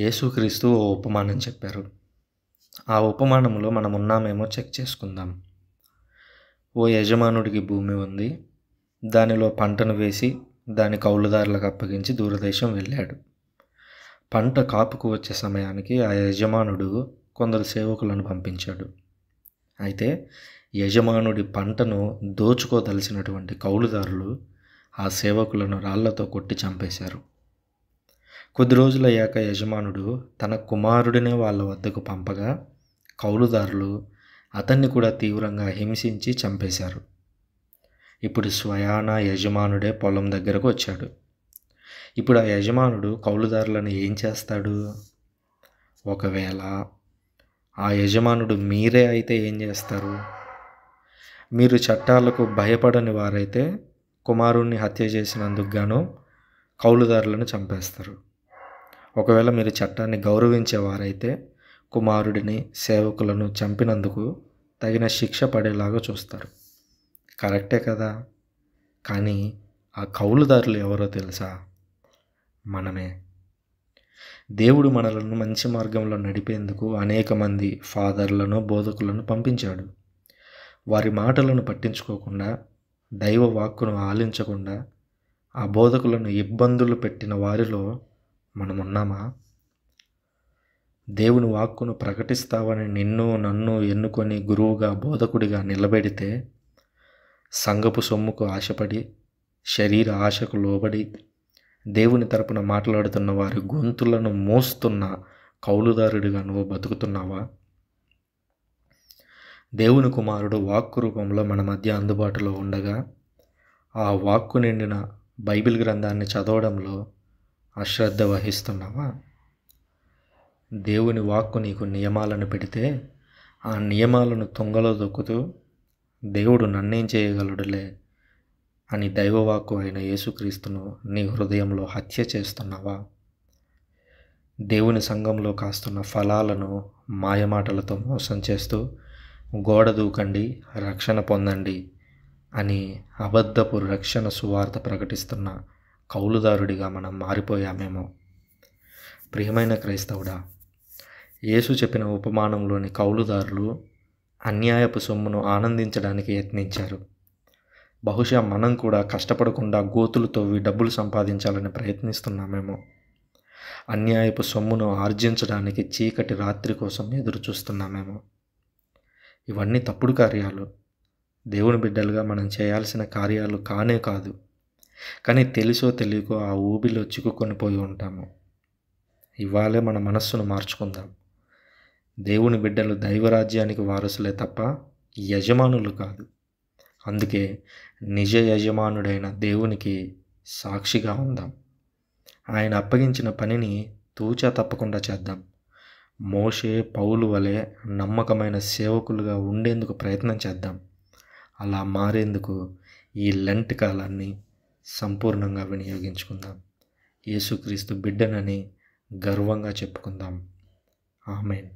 యేసుక్రీస్తు ఓ ఉపమానం చెప్పారు ఆ ఉపమానంలో మనం ఉన్నామేమో చెక్ చేసుకుందాం ఓ యజమానుడికి భూమి ఉంది దానిలో పంటను వేసి దాని కౌలుదారులకు అప్పగించి దూరదేశం వెళ్ళాడు పంట కాపుకు వచ్చే సమయానికి ఆ యజమానుడు కొందరు సేవకులను పంపించాడు అయితే యజమానుడి పంటను దోచుకోదలిసినటువంటి కౌలుదారులు ఆ సేవకులను రాళ్లతో కొట్టి చంపేశారు కొద్ది రోజులయ్యాక యజమానుడు తన కుమారుడినే వాళ్ళ వద్దకు పంపగా కౌలుదారులు అతన్ని కూడా తీవ్రంగా హింసించి చంపేశారు ఇప్పుడు స్వయాన యజమానుడే పొలం దగ్గరకు వచ్చాడు ఇప్పుడు ఆ యజమానుడు కౌలుదారులను ఏం చేస్తాడు ఒకవేళ ఆ యజమానుడు మీరే అయితే ఏం చేస్తారు మీరు చట్టాలకు భయపడని వారైతే కుమారుణ్ణి హత్య చేసినందుకు గాను కౌలుదారులను చంపేస్తారు ఒకవేళ మీరు చట్టాన్ని గౌరవించేవారైతే కుమారుడిని సేవకులను చంపినందుకు తగిన శిక్ష పడేలాగా చూస్తారు కరెక్టే కదా కానీ ఆ కౌలుదారులు ఎవరో తెలుసా మనమే దేవుడు మనలను మంచి మార్గంలో నడిపేందుకు అనేక మంది ఫాదర్లను బోధకులను పంపించాడు వారి మాటలను పట్టించుకోకుండా దైవ వాక్కును ఆలించకుండా ఆ బోధకులను ఇబ్బందులు పెట్టిన వారిలో మనం ఉన్నామా దేవుని వాక్కును ప్రకటిస్తావని నిన్ను నన్ను ఎన్నుకొని గురువుగా బోధకుడిగా నిలబెడితే సంగపు సొమ్ముకు ఆశపడి శరీర ఆశకు లోబడి దేవుని తరపున మాట్లాడుతున్న వారి గొంతులను మోస్తున్న కౌలుదారుడిగా నువ్వు బతుకుతున్నావా దేవుని కుమారుడు వాక్కు రూపంలో మన మధ్య అందుబాటులో ఉండగా ఆ వాక్కు నిండిన బైబిల్ గ్రంథాన్ని చదవడంలో అశ్రద్ధ వహిస్తున్నావా దేవుని వాక్కు నీకు నియమాలను పెడితే ఆ నియమాలను తొంగలో దొక్కుతూ దేవుడు నన్నేం చేయగలడులే అని దైవవాక్కు అయిన యేసుక్రీస్తును నీ హృదయంలో హత్య చేస్తున్నావా దేవుని సంఘంలో కాస్తున్న ఫలాలను మాయమాటలతో మోసం చేస్తూ గోడ దూకండి రక్షణ పొందండి అని అబద్ధపు రక్షణ సువార్త ప్రకటిస్తున్న కౌలుదారుడిగా మనం మారిపోయామేమో ప్రియమైన క్రైస్తవుడా యేసు చెప్పిన ఉపమానంలోని కౌలుదారులు అన్యాయపు సొమ్మును ఆనందించడానికి యత్నించారు బహుశా మనం కూడా కష్టపడకుండా గోతులు తవ్వి డబ్బులు సంపాదించాలని ప్రయత్నిస్తున్నామేమో అన్యాయపు సొమ్మును ఆర్జించడానికి చీకటి రాత్రి కోసం ఎదురు చూస్తున్నామేమో ఇవన్నీ తప్పుడు కార్యాలు దేవుని బిడ్డలుగా మనం చేయాల్సిన కార్యాలు కానే కాదు కానీ తెలుసో తెలియకో ఆ ఊబిలో చిక్కుకొని పోయి ఉంటాము ఇవాళే మన మనస్సును మార్చుకుందాం దేవుని బిడ్డలు దైవరాజ్యానికి వారసులే తప్ప యజమానులు కాదు అందుకే నిజ యజమానుడైన దేవునికి సాక్షిగా ఉందాం ఆయన అప్పగించిన పనిని తూచా తప్పకుండా చేద్దాం మోషే పౌలు వలె నమ్మకమైన సేవకులుగా ఉండేందుకు ప్రయత్నం చేద్దాం అలా మారేందుకు ఈ లెంట్ కాలాన్ని సంపూర్ణంగా వినియోగించుకుందాం యేసుక్రీస్తు బిడ్డనని గర్వంగా చెప్పుకుందాం ఆమెన్